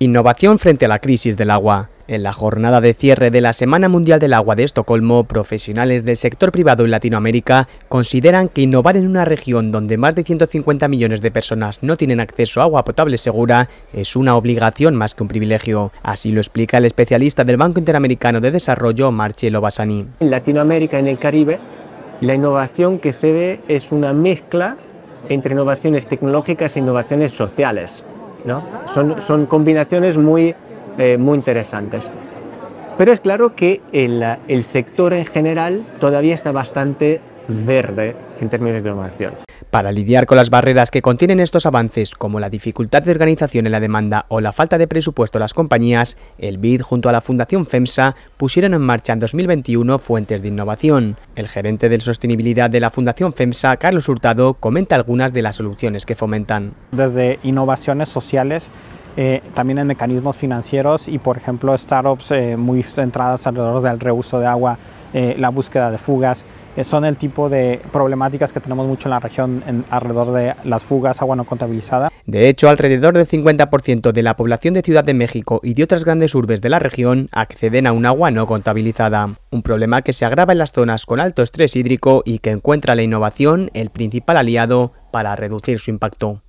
Innovación frente a la crisis del agua. En la jornada de cierre de la Semana Mundial del Agua de Estocolmo, profesionales del sector privado en Latinoamérica consideran que innovar en una región donde más de 150 millones de personas no tienen acceso a agua potable segura es una obligación más que un privilegio. Así lo explica el especialista del Banco Interamericano de Desarrollo, Marcelo Bassani. En Latinoamérica, en el Caribe, la innovación que se ve es una mezcla entre innovaciones tecnológicas e innovaciones sociales. Son, combinaciones muy, eh, muy interesantes. Pero es claro que el, el sector en general todavía está bastante verde en términos de innovación. Para lidiar con las barreras que contienen estos avances, como la dificultad de organización en la demanda o la falta de presupuesto a las compañías, el BID junto a la Fundación FEMSA pusieron en marcha en 2021 fuentes de innovación. El gerente de sostenibilidad de la Fundación FEMSA, Carlos Hurtado, comenta algunas de las soluciones que fomentan. Desde innovaciones sociales, eh, también en mecanismos financieros y, por ejemplo, startups eh, muy centradas alrededor del reuso de agua eh, la búsqueda de fugas, eh, son el tipo de problemáticas que tenemos mucho en la región alrededor de las fugas agua no contabilizada. De hecho, alrededor del 50% de la población de Ciudad de México y de otras grandes urbes de la región acceden a un agua no contabilizada, un problema que se agrava en las zonas con alto estrés hídrico y que encuentra la innovación el principal aliado para reducir su impacto.